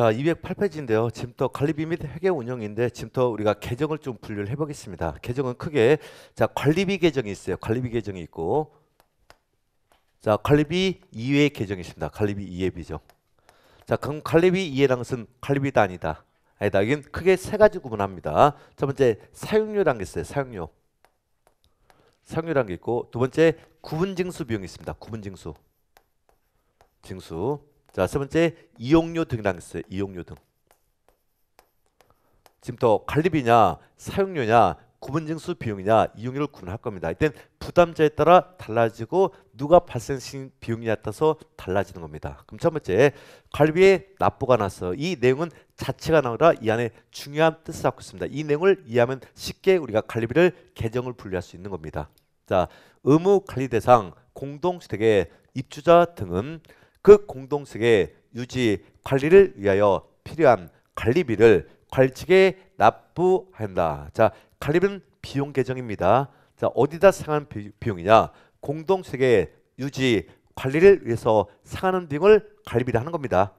자, 208페이지인데요. 지금부터 관리비 및 회계 운영인데 지금부터 우리가 계정을 좀 분류를 해보겠습니다. 계정은 크게 자 관리비 계정이 있어요. 관리비 계정이 있고 자 관리비 이외의 계정이 있습니다. 관리비 2회 비정. 자 그럼 관리비 이외라는 것은 관리비도 아니다. 아니다. 이건 크게 세 가지 구분합니다. 첫 번째 사용료라는 게 있어요. 사용료. 사용료라는 게 있고 두 번째 구분징수 비용이 있습니다. 구분징수. 징수. 자, 세 번째 이용료 등이라는 이용료 등. 지금부터 관리비냐, 사용료냐, 구분징수 비용이냐, 이용료를 구분할 겁니다. 이때 부담자에 따라 달라지고 누가 발생시 비용이냐에 따라서 달라지는 겁니다. 그럼 첫 번째 관리비에 납부가 났어. 이 내용은 자체가 나오라 이 안에 중요한 뜻을 갖고 있습니다. 이 내용을 이해하면 쉽게 우리가 관리비를 계정을 분리할 수 있는 겁니다. 자, 의무 관리 대상 공동주택의 입주자 등은 그 공동체의 유지 관리를 위하여 필요한 관리비를 관측에 리 납부한다. 자, 관리비는 비용 계정입니다. 자, 어디다 상한 비용이냐? 공동체의 유지 관리를 위해서 상하는 비용을 관리비를 하는 겁니다.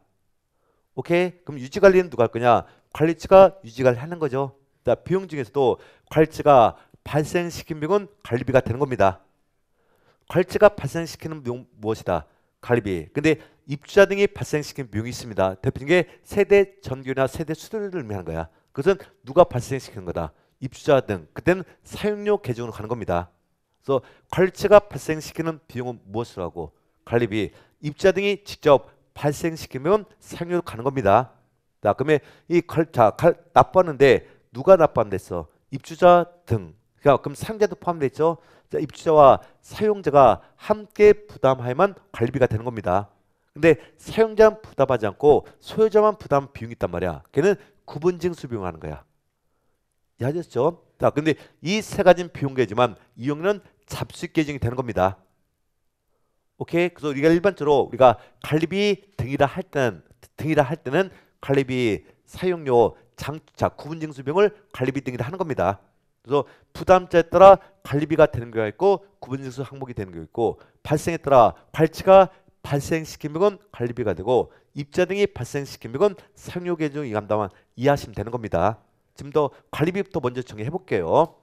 오케이? 그럼 유지 관리는 누가 할 거냐? 관리처가 유지 관리 하는 거죠. 자, 비용 중에서도 관리처가 발생시킨 비용은 관리비가 되는 겁니다. 관리처가 발생시키는 비용 무엇이다? 갈비. 근데 입주자 등이 발생시킨 비용이 있습니다. 대표적인 게 세대 전규나 세대 수수료를 의미하는 거야. 그것은 누가 발생시킨 거다. 입주자 등. 그때는 사용료 계정으로 가는 겁니다. 그래서 관리체가 발생시키는 비용은 무엇을하고 관리비. 입주자 등이 직접 발생시키면 사용료로 가는 겁니다. 자, 그러면 이 걸, 자, 갈, 납부하는데 누가 납부한댔어? 입주자 등. 그러니까 그럼 상자도 포함돼 있죠. 입주자와 사용자가 함께 부담하만 관리비가 되는 겁니다. 근데 사용자는 부담하지 않고 소유자만 부담 비용이 있단 말이야. 걔는 구분징수 비용하는 거야. 이해하셨죠? 자, 근데 이 세 가지는 비용계지만 이용료는 잡식 계정이 되는 겁니다. 오케이. 그래서 우리가 일반적으로 우리가 관리비 등이라 할 때는 등이라 할 때는 관리비 사용료 장자 구분징수 비용을 관리비 등이라 하는 겁니다. 그래서 부담자에 따라 관리비가 되는 거 있고 구분징수 항목이 되는 거 있고 발생에 따라 발치가 발생시키면 킨 관리비가 되고 입자 등이 발생시키면 킨 사용료계정 이감당만 이해하시면 되는 겁니다. 지금 더 관리비부터 먼저 정리해 볼게요.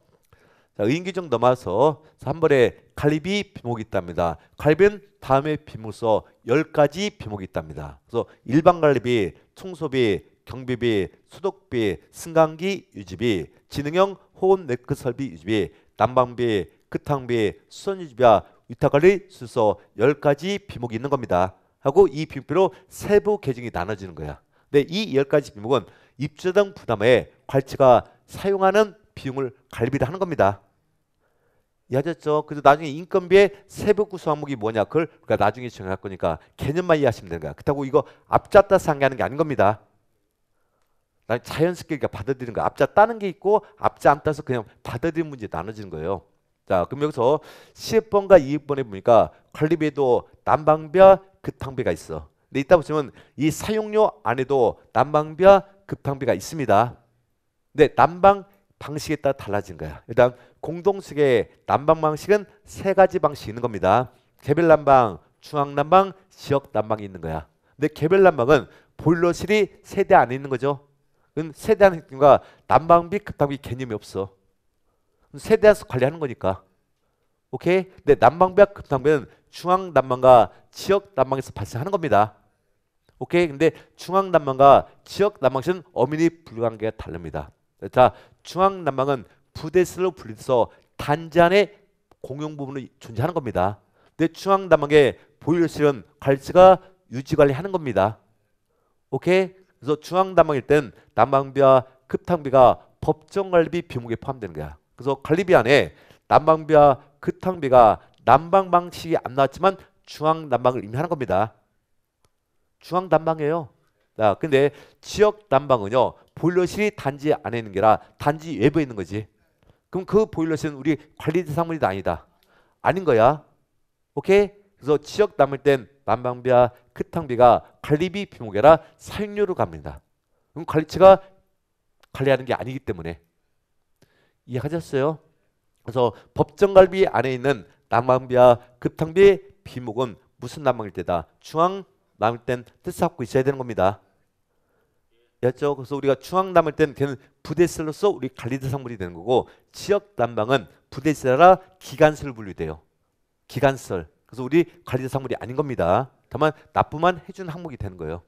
자, 의인규정 넘어서 한 번에 관리비 비목이 있답니다. 관리비는 다음에 비목서 10가지 비목이 있답니다. 그래서 일반 관리비, 청소비, 경비비, 수도비, 승강기 유지비, 지능형 호흡 네크 설비 유지비, 난방비, 끝항비 수선 유지비와 위탁관리 순서 10가지 비목이 있는 겁니다. 하고 이 비목표로 세부 계정이 나눠지는 거야. 근데 이 10가지 비목은 입주자당 부담에 관치가 사용하는 비용을 갈비를 하는 겁니다. 이해하셨죠? 그래서 나중에 인건비의 세부 구수 항목이 뭐냐 그걸 그러니까 나중에 정할 거니까 개념만 이해하시면 되는 거야. 그렇다고 이거 앞잡다 상기하는 게 아닌 겁니다. 나 자연스럽게 그러니까 받아들이는 거. 앞자 따는 게 있고 앞자 안 따서 그냥 받아들이는 문제 나눠지는 거예요. 자, 그럼 여기서 10번과 2번에 0 보니까 관리비에도 난방비와 급탕비가 있어. 근데 이따 보시면 이 사용료 안에도 난방비와 급탕비가 있습니다. 근데 난방 방식에 따라 달라진 거야. 일단 공동식의 난방 방식은 세 가지 방식이 있는 겁니다. 개별 난방, 중앙 난방, 지역 난방이 있는 거야. 근데 개별 난방은 보일러실이 세 대 안에 있는 거죠. 세대한 행정과 난방비 급탕비 개념이 없어. 세대에서 관리하는 거니까. 오케이? 근데 난방비와 급당비는 중앙 난방과 지역 난방에서 발생하는 겁니다. 오케이? 근데 중앙 난방과 지역 난방은 어민이 불관계가 다릅니다. 자, 중앙 난방은 부대스로 분리돼서 단지 안에 공용 부분이 존재하는 겁니다. 근데 중앙 난방의 보일러실은 관리가 유지 관리하는 겁니다. 오케이? 그래서 중앙다방일 땐난방비와 급탕비가 법정관리비 비목에 포함되는 거야. 그래서 관리비 안에 난방비와 급탕비가 난방 방식이 안 나왔지만 중앙 난방을 의미하는 겁니다. 중앙 난방이에요 자, 근데 지역 난방은요 보일러실이 단지 안에 있는 게라 단지 외부에 있는 거지. 그럼 그 보일러실은 우리 관리 대상물이 아니다. 아닌 거야. 오케이? 그래서 지역 남을 땐 난방비와 그 탕비가 관리비 비목에라 사용료로 갑니다. 그럼 관리처가 관리하는 게 아니기 때문에 이해하셨어요? 그래서 법정갈비 안에 있는 남방비와 급탕비 비목은 무슨 남방일 때다? 중앙 남을 땐 뜻을 갖고 있어야 되는 겁니다. 여쭤 그래서 우리가 중앙 남을 때 걔는 부대셀로서 우리 관리 대상물이 되는 거고 지역 남방은 부대셀라 기간설 분류돼요. 기간설. 그래서 우리 관리 대상물이 아닌 겁니다. 다만 납부만 해준 항목이 되는 거예요.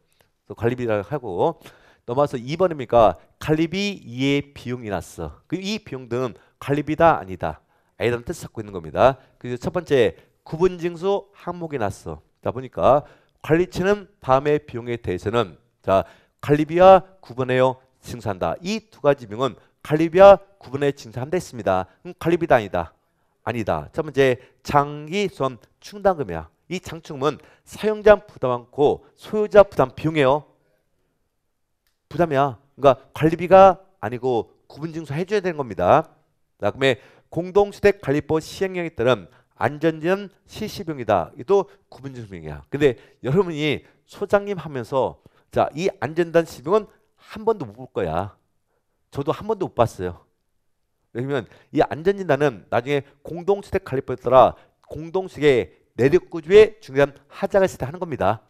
그래서 관리비라 하고 넘어서 2번입니까? 관리비 이에 비용이 났어. 그이 비용 등 관리비다 아니다. 아이들한테 찾고 있는 겁니다. 그래서 첫 번째 구분징수 항목이 났어. 자 보니까 관리치는 밤의 비용에 대해서는 자 관리비와 구분해요 징수한다. 이 두 가지 명은 관리비와 구분해 징수한다 했습니다. 그럼 관리비다 아니다. 아니다. 첫 번째 장기 수 충당금이야. 이 장충은 사용자 부담 않고 소유자 부담 비용이에요. 부담이야. 그러니까 관리비가 아니고 구분증서 해줘야 되는 겁니다. 그다음에 공동주택 관리법 시행령에 따른 안전지원 실시병이다. 이도 구분증명이야. 근데 여러분이 소장님 하면서 자이 안전단 시병은 한 번도 못 볼 거야. 저도 한 번도 못 봤어요. 왜냐면 이 안전진단은 나중에 공동주택 관리법에 따라 공동주택의 내륙구조의 중요한 하자가 있다 하는 겁니다.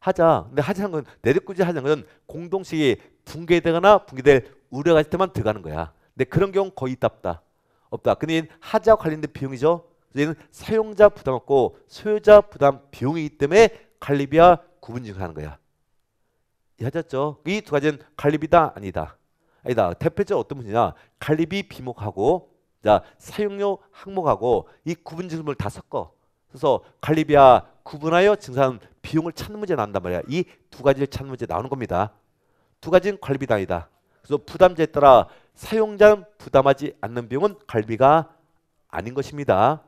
하자. 근데 하자는 건 내륙구조 하자는 건 공동식이 붕괴되거나 붕괴될 우려가 있을 때만 들어가는 거야. 근데 그런 경우 거의 있다 없다. 없다. 근데 하자 관련된 비용이죠. 얘는 사용자 부담 없고 소유자 부담 비용이기 때문에 관리비와 구분 지정하는 거야. 이해하셨죠? 이 두 가지는 관리비다 아니다. 아니다. 대표적 어떤 분이냐? 관리비 비목하고 자 사용료 항목하고 이 구분 지정을 다 섞어. 그래서 갈리비아 구분하여 증산 비용을 찾는 문제 나온단 말이야. 이 두 가지를 찾는 문제 나오는 겁니다. 두 가지는 관리비단이다. 그래서 부담자에 따라 사용자는 부담하지 않는 비용은 관리비가 아닌 것입니다.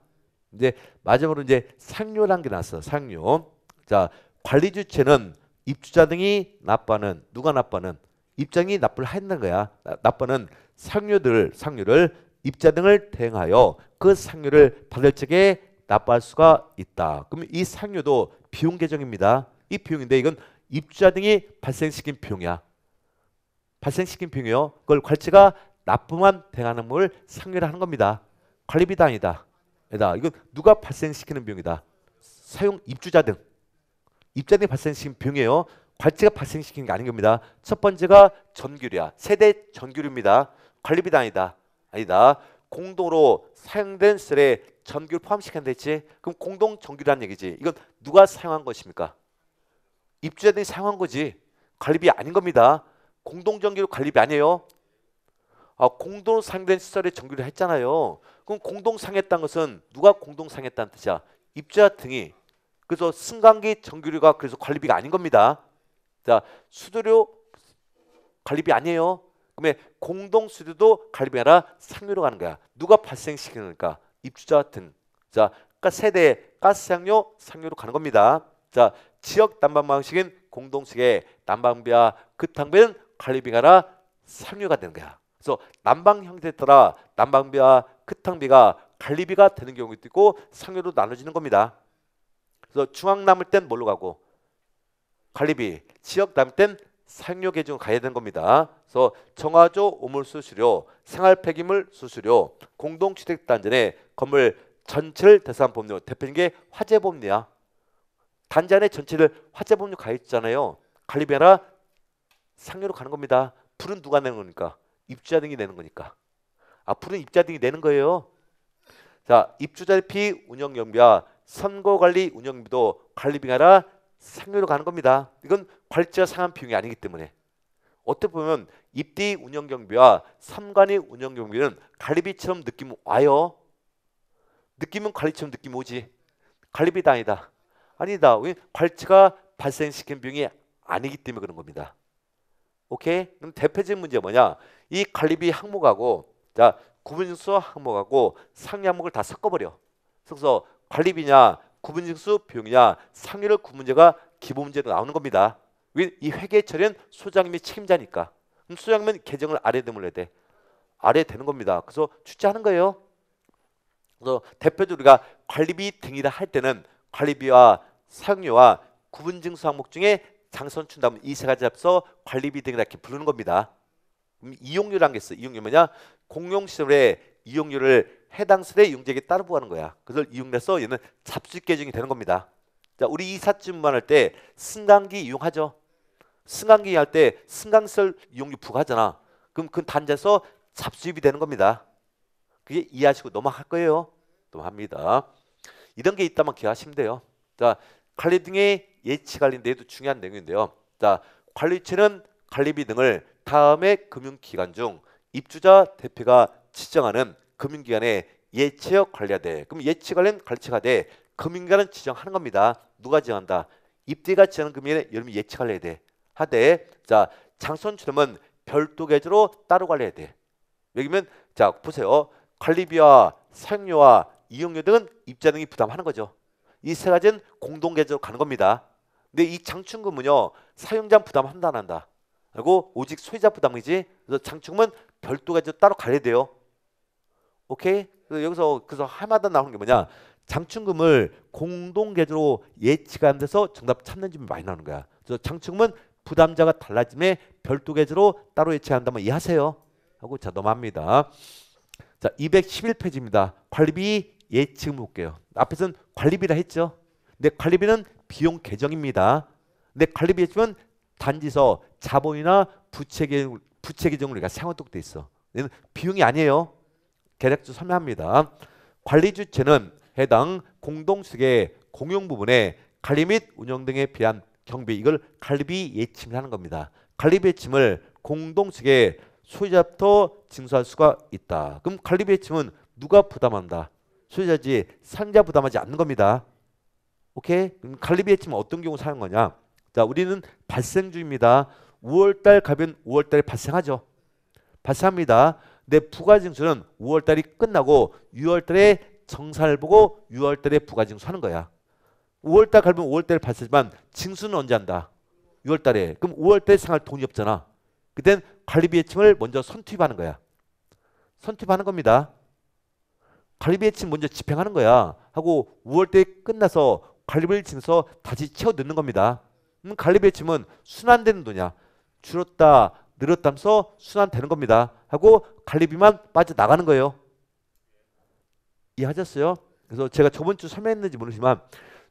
이제 마지막으로 이제 상료라는 게 나왔어. 상료. 자, 관리 주체는 입주자 등이 납부하는 누가 납부하는 입장이 납부를 했는 거야. 납부는 상류들 상류를 입자 등을 대행하여 그 상류를 받을 적에 납부할 수가 있다. 그럼 이 상여도 비용 계정입니다. 이 비용인데 이건 입주자 등이 발생시킨 비용이야. 발생시킨 비용이요. 그걸 관치가 납부만 대하는 걸 상여를 하는 겁니다. 관리비도 아니다. 에다 이건 누가 발생시키는 비용이다. 사용 입주자 등입자 등이 발생시킨 비용이에요. 관치가 발생시키게 아닌 겁니다. 첫 번째가 전규류야. 세대 전규류입니다. 관리비도 아니다. 아니다. 공동으로 사용된 시설에 전기를 포함시켜야 되지. 그럼 공동 전기라는 얘기지. 이건 누가 사용한 것입니까? 입주자들이 사용한 거지. 관리비 아닌 겁니다. 공동 전기로 관리비 아니에요. 아, 공동 상된 시설에 전기를 했잖아요. 그럼 공동 상했다는 것은 누가 공동 상했다는 뜻이야? 입주자 등이. 그래서 승강기 전기료가 그래서 관리비가 아닌 겁니다. 자, 수수료 관리비 아니에요. 그러면 공동 수료도 관리비 아니라 상류로 가는 거야. 누가 발생시키는 거니까 입주자 등. 자, 세대의 가스 향료, 상료로 가는 겁니다. 자, 지역 난방 방식인 공동식의 난방비와 급탕비는 관리비가 라상류가 되는 거야. 그래서 난방 형태에 따라 난방비와 급탕비가 관리비가 되는 경우도 있고 상류로 나눠지는 겁니다. 그래서 중앙 남을 땐 뭘로 가고 관리비, 지역 남을 땐 상류계중 가야 되는 겁니다. 그래서 청화조 오물 수수료, 생활 폐기물 수수료, 공동주택 단전의 건물 전체를 대상 법률 대표적인 게 화재 법리야. 단지 안에 전체를 화재 법률 가 있잖아요. 관리비 하나 상료로 가는 겁니다. 불은 누가 내는 거니까 입주자 등이 내는 거니까. 아 불은 입주자 등이 내는 거예요. 자 입주자 피 운영 연비와 선거 관리 운영비도 관리비 하나 상료로 가는 겁니다. 이건 발제와 상한 비용이 아니기 때문에 어떻게 보면 입대 운영 경비와 삼관의 운영 경비는 갈리비처럼 느낌 와요. 느낌은 관리처럼 느낌 오지. 관리비다 아니다. 아니다. 왜 관리가 발생시킨 비용이 아니기 때문에 그런 겁니다. 오케이? 그럼 대표적인 문제 뭐냐? 이 관리비 항목하고 자 구분징수 항목하고 상위 항목을 다 섞어버려. 그래서 관리비냐 구분징수 비용이냐 상위를 구분제가 기본 문제로 나오는 겁니다. 이 회계 처리는 소장님이 책임자니까. 소장님은 계정을 아래 드물어야 돼. 아래 되는 겁니다. 그래서 출제하는 거예요. 그래서 대표적으로 우리가 관리비 등이라 할 때는 관리비와 사용료와 구분증수 항목 중에 장선 춘다면 이세 가지 앞서 관리비 등이라 이렇게 부르는 겁니다. 이용료란 게 있어. 이용료 뭐냐? 공용 시설의 이용료를 해당 시설의 용적에 따로 부하는 거야. 그걸 이용해서 얘는 잡수 계정이 되는 겁니다. 자, 우리 이삿짐만 할 때 승강기 이용하죠. 승강기 할 때 승강설 이용료 부과하잖아. 그럼 그 단자에서 잡수입이 되는 겁니다. 그게 이해하시고 넘어갈 거예요. 넘어갑니다. 이런 게 있다면 기억하시면 돼요. 자, 관리 등의 예치 관리 내도 중요한 내용인데요. 자, 관리체는 관리비 등을 다음의 금융기관 중 입주자 대표가 지정하는 금융기관의 예치어 관리가 돼. 그럼 예치 관련 관리체가 돼. 금융기관은 지정하는 겁니다. 누가 지정한다? 입대가 지정하는 금융에 여러분 예치 관리해야 돼. 하되 자 장손처럼은 별도 계좌로 따로 관리해야 돼. 왜냐면 자 보세요 관리비와 사용료와 이용료 등은 입자 등이 부담하는 거죠. 이 세 가지는 공동 계좌로 가는 겁니다. 근데 이 장충금은요 사용자 부담한다 안 한다. 그리고 오직 소유자 부담이지. 그래서 장충금은 별도 계좌로 따로 관리해야 돼요. 오케이? 그래서 여기서 그래서 해마다 나오는 게 뭐냐? 장충금을 공동 계좌로 예치가 안 돼서 정답 찾는 집이 많이 나오는 거야. 그래서 장충금은 부담자가 달라짐에 별도 계좌로 따로 예치한다면 이해하세요. 하고 자동합니다. 자, 211페이지입니다. 관리비 예측 볼게요. 앞에서는 관리비라 했죠. 근데 네, 관리비는 비용 계정입니다. 근데 네, 관리비 예측은 단지서 자본이나 부채 계정, 부 우리가 상환독돼 있어. 얘는 비용이 아니에요. 계략주 설명합니다. 관리 주체는 해당 공동수의 공용 부분에 관리 및 운영 등에 비한 경비 이걸 갈비 예침을 하는 겁니다. 갈비 예침을 공동체계 소유자부터 징수할 수가 있다. 그럼 갈비 예침은 누가 부담한다? 소유자지 상자 부담하지 않는 겁니다. 오케이? 그럼 갈비 예침은 어떤 경우 사용하냐? 자, 우리는 발생 중입니다. 5월달 가면 5월달에 발생하죠. 발생합니다. 내 부가징수는 5월달이 끝나고 6월달에 정산을 보고 6월달에 부가징수하는 거야. 5월달 갈면 5월달에 발사지만 징수는 언제 한다? 6월달에. 그럼 5월달에 생활 돈이 없잖아. 그땐 관리비 예칭을 먼저 선투입하는 거야. 선투입하는 겁니다. 관리비 예칭 먼저 집행하는 거야. 하고 5월달에 끝나서 관리비를 징서 다시 채워 넣는 겁니다. 음, 관리비 예칭은 순환되는 돈이야. 줄었다 늘었다 하 면서 순환되는 겁니다. 하고 관리비만 빠져나가는 거예요. 이해하셨어요? 그래서 제가 저번 주 설명했는지 모르지만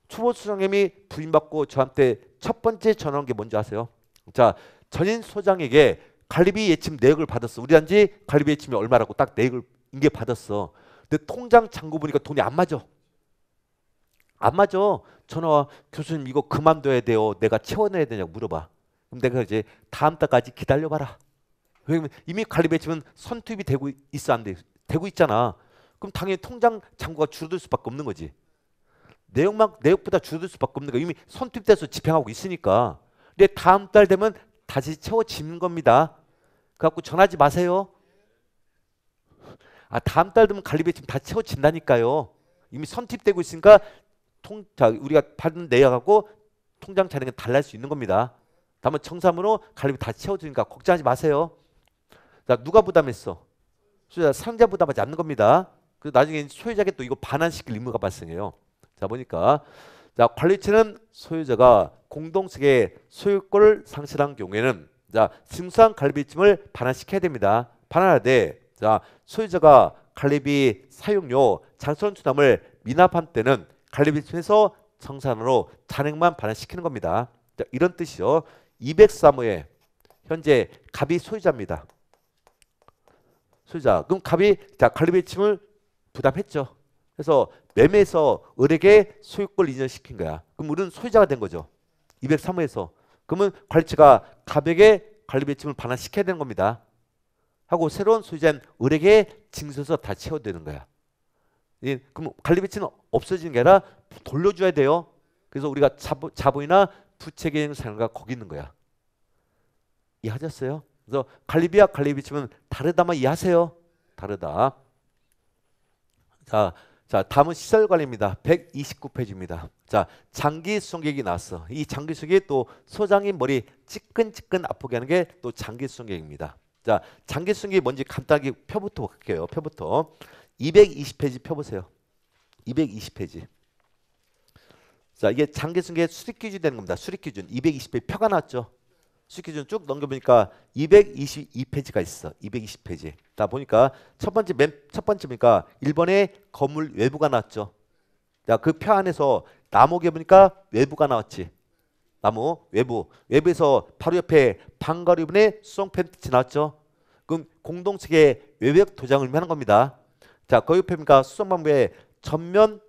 초보수 선생님이 부임받고 저한테 첫 번째 전화한 게 뭔지 아세요? 자 전인 소장에게 갈리비 예침 내역을 네 받았어. 우리 단지 갈리비 예침이 얼마라고 딱 내역을 네 인게 받았어. 근데 통장 잔고 보니까 돈이 안 맞아. 안 맞아. 전화와 교수님 이거 그만둬야 돼요. 내가 채워내야 되냐고 물어봐. 그럼 내가 이제 다음 달까지 기다려봐라. 왜냐면 이미 갈리비 예침은 선투입이 되고 있어 안 돼? 되고 있잖아. 그럼 당연히 통장 잔고가 줄어들 수밖에 없는 거지. 내용만 내역보다 줄일 수밖에 없는 거 이미 선투입돼서 집행하고 있으니까. 근데 다음 달 되면 다시 채워지는 겁니다. 그래갖고 전하지 마세요. 아 다음 달 되면 갈리비 지금 다 채워진다니까요. 이미 선팁되고 있으니까 통, 자, 우리가 받는 내역하고 통장 자리는 달랄 수 있는 겁니다. 다만 청산으로 갈리비다 채워주니까 걱정하지 마세요. 자 누가 부담했어? 소유자 상자 부담하지 않는 겁니다. 그 나중에 소유자에게 또 이거 반환시킬 의무가 발생해요. 자 보니까 자 관리체는 소유자가 공동체의 소유권을 상실한 경우에는 자심상 관리비침을 반환시켜야 됩니다. 반환하되 자 소유자가 관리비 사용료 장소원 추담을 미납한 때는 관리비침에서 청산으로 잔액만 반환시키는 겁니다. 자, 이런 뜻이요 203호에 현재 갑이 소유자입니다. 소유자. 그럼 갑이 자 관리비침을 부담했죠. 그래서 매매에서 을에게 소유권을 이전시킨 거야. 그럼 을은 소유자가 된 거죠. 203호에서. 그러면 관리처가 갑에게 관리 배침을 반환시켜야 되는 겁니다. 하고 새로운 소유자인 을에게 징수서다 채워되는 거야. 예, 그럼 관리 배치는 없어지는 게 아니라 돌려줘야 돼요. 그래서 우리가 자본, 자본이나 부채계행 상가 거기 있는 거야. 이해하셨어요? 그래서 관리비와 관리비치면 다르다만 이해하세요. 다르다. 자, 자, 다음은 시설 관리입니다. 129페이지입니다. 자, 장기 수성객이 나왔어. 이 장기 수성객이 또소장님 머리 찌끈찌끈 아프게 하는 게 또 장기 수성객입니다. 자, 장기 수성객이 뭔지 간단하게 표부터 볼게요. 표부터. 220페이지 펴 보세요. 220페이지. 자, 이게 장기 수성객 수립 기준 이 되는 겁니다. 수립 기준. 220페이지 펴가 나왔죠. 시키게쭉 넘겨보니까 222페이지가 있어. 220페이지. 나 보니까 첫 번째 맨첫 번째니까 1번에 건물 외부가 나왔죠. 야, 그표 안에서 나무에 보니까 외부가 나왔지. 나무 외부. 외부에서 바로 옆에 방가리분의 수성 펜트 나왔죠. 그럼 공동체의 외벽 도장을 하는 겁니다. 자, 거 옆에 보니까 수성 방부의 전면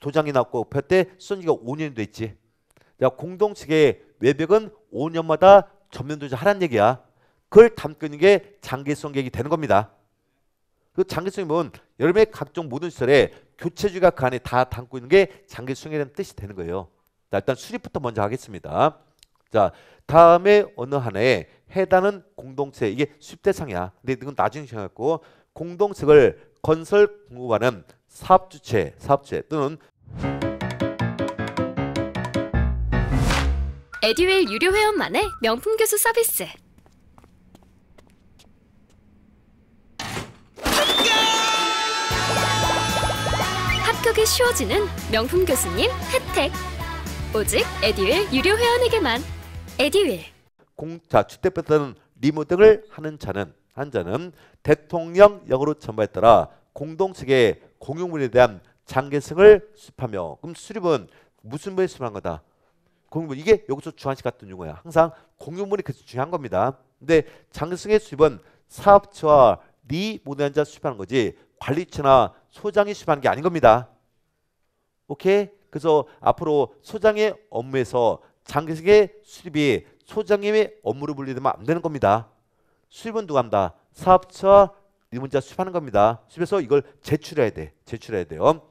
도장이 나왔고 그때 수성지가 5년 됐지. 자, 공동체의 외벽은 5년마다 전면 도전 하라는 얘기야. 그걸 담고 있는 게 장기성 계획이 되는 겁니다. 그 장기성이 뭔 여름에 각종 모든 시설에 교체주가 그 안에 다 담고 있는 게 장기성이라는 뜻이 되는 거예요. 자, 일단 수립부터 먼저 하겠습니다. 자, 다음에 어느 하나에 해당은 공동체 이게 수입대상이야. 근데 이건 나중에 정했고 공동체를 건설 공급하는 사업주체, 사업체 주 또는 에듀웰 유료 회원만의 명품 교수 서비스. 합격이 쉬워지는 명품 교수님 혜택. 오직 에듀윌 유료 회원에게만. 에듀윌. 공자 주택배터는 리모 등을 하는 자는 한 자는 대통령 영어로 전파에 따라 공동체계 공용물에 대한 장계성을 수입하며 그럼 수립은 무슨 부에 수립한 거다? 공유문 이게 여기서 주한식 같은 용어야. 항상 공유문이 그 중요한 겁니다. 근데 장승의 수입은 사업처와네 모든 자 수입하는 거지 관리처나 소장이 수입하는 게 아닌 겁니다. 오케이? 그래서 앞으로 소장의 업무에서 장기식의 수입이 소장님의 업무로 분리되면 안 되는 겁니다. 수입은 누가 한다? 사업처와 의문자 수입하는 겁니다. 수입해서 이걸 제출해야 돼. 제출해야 돼요.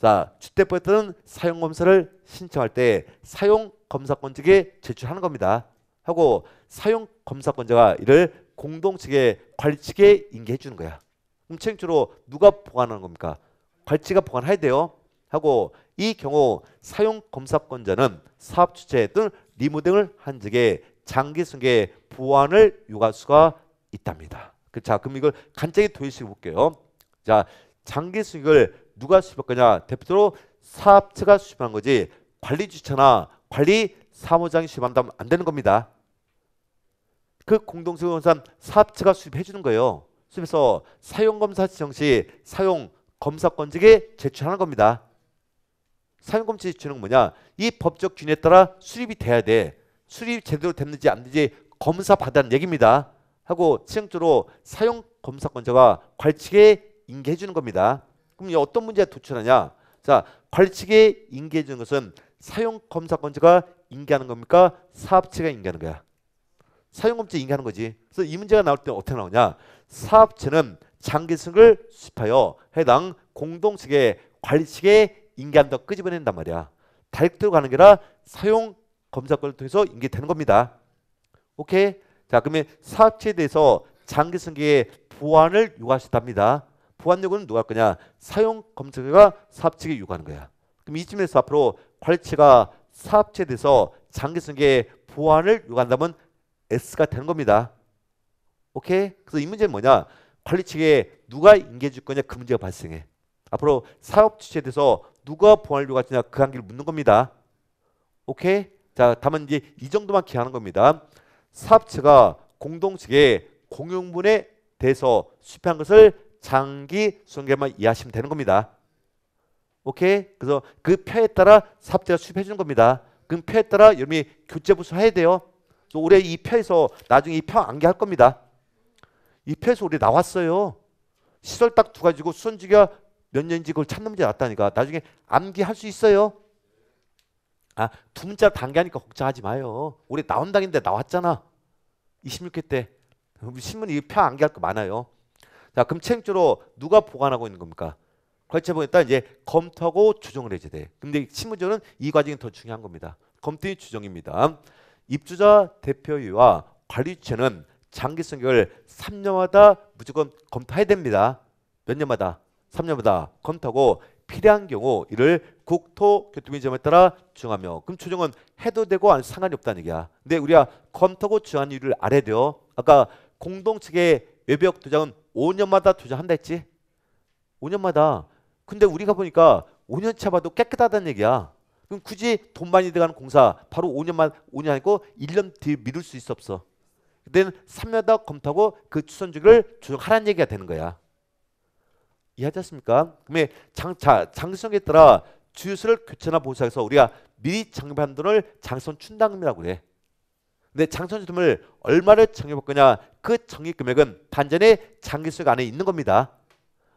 자, 주택부에서는 사용검사를 신청할 때 사용 검사권 직에 제출하는 겁니다. 하고 사용 검사권자가 이를 공동 측의 관리 측에 인계해 주는 거야. 그럼 책임주로 누가 보관하는 겁니까? 관리가 보관해야 돼요. 하고 이 경우 사용 검사권자는 사업 주체 등 리모 등을 한 적에 장기 승계 보완을 요구할 수가 있답니다. 그 자, 그럼 이걸 간단히 도입해 볼게요. 자, 장기 승계를 누가 수입할 거냐? 대표적으로 사업체가 수입한 거지 관리 주체나 관리 사무장이 수입한다면 안 되는 겁니다. 그 공동생산 사업체가 수입해 주는 거예요. 수입해서 사용검사 지정 시 사용검사권직에 제출하는 겁니다. 사용검사 지정은 뭐냐? 이 법적 균에 따라 수립이 돼야 돼. 수립 제대로 됐는지 안 되는지 검사 받아는 얘기입니다. 하고 치명적으로 사용검사권자가 관측에 인계해 주는 겁니다. 그럼 어떤 문제가 도출하냐? 자, 관측에 인계해 주는 것은 사용 검사건지가 인계하는 겁니까? 사업체가 인계하는 거야. 사용업체 인계하는 거지. 그래서 이 문제가 나올 때 어떻게 나오냐? 사업체는 장기승을 수입하여 해당 공동체계 관리식에 인계한다 끄집어낸단 말이야. 다이렉트로 가는 게라 사용 검사권을 통해서 인계되는 겁니다. 오케이? 자 그러면 사업체에 대해서 장기승계의 보완을 요구하셨답니다. 보완 요구는 누가 할 거냐? 사용 검사가 사업체에 요구하는 거야. 그럼 이쯤에서 앞으로 관리티가 사업체돼서 장기 승계 보안을 요구한다면 S가 되는 겁니다. 오케이? 그래서 이 문제는 뭐냐? 관리 측에 누가 인계해 줄 거냐 그 문제가 발생해. 앞으로 사업 체에 대해서 누가 보완을 요구할 거냐 그 관계를 묻는 겁니다. 오케이? 자, 다만 이제 이 정도만 기하는 겁니다. 사업체가 공동 측의 공용분에 대해서 수집한 것을 장기 수용계만 이해하시면 되는 겁니다. 오케이? 그래서 그 표에 따라 삽업가수집해 주는 겁니다. 그 표에 따라 여러분이 교체 부수 해야 돼요. 그래서 올해 이 표에서 나중에 이표 안개할 겁니다. 이 표에서 우리 나왔어요. 시설 딱 두 가지고 수선주가몇 년인지 그걸 찾는 문제 났다니까 나중에 암기할 수 있어요. 아, 두 문자 단계하니까 걱정하지 마요. 우리 나온 당인데 나왔잖아. 26회 때. 신문이 표 암기할 거 많아요. 자, 그럼 책임로 누가 보관하고 있는 겁니까? 걸쳐보겠다 이제 검토하고 추정을 해야 돼. 근데 신문조는 이 과정이 더 중요한 겁니다. 검토의추정입니다 입주자 대표위와 관리주체는 장기 성격을 3년마다 무조건 검토해야 됩니다. 몇 년마다? 3년마다 검토하고 필요한 경우 이를 국토교통위점에 따라 정하며 그럼 추정은 해도 되고 안 상관이 없다는 얘기야. 근데 우리가 검토고 하 중한 이유를 알아야 돼요. 아까 공동 측의 외벽 도장은 5년마다 투자한다 했지? 5년마다 근데 우리가 보니까 5년 차 봐도 깨끗하다는 얘기야. 그럼 굳이 돈 많이 들어가는 공사 바로 5년만 5년 아니고 1년 뒤 미룰 수 있어 없어. 그때는 3년 더 검토하고 그 추천 주기를 조정하라는 얘기가 되는 거야. 이해하지 않습니까? 그러면 장, 자, 장성에 따라 주유소를 교체나 보수해서 우리가 미리 장입한 돈을 장선 춘당금이라고 그 근데 장선 주담을 얼마를 정해볼 거냐 그 정액 금액은 단전의 장기수익 안에 있는 겁니다.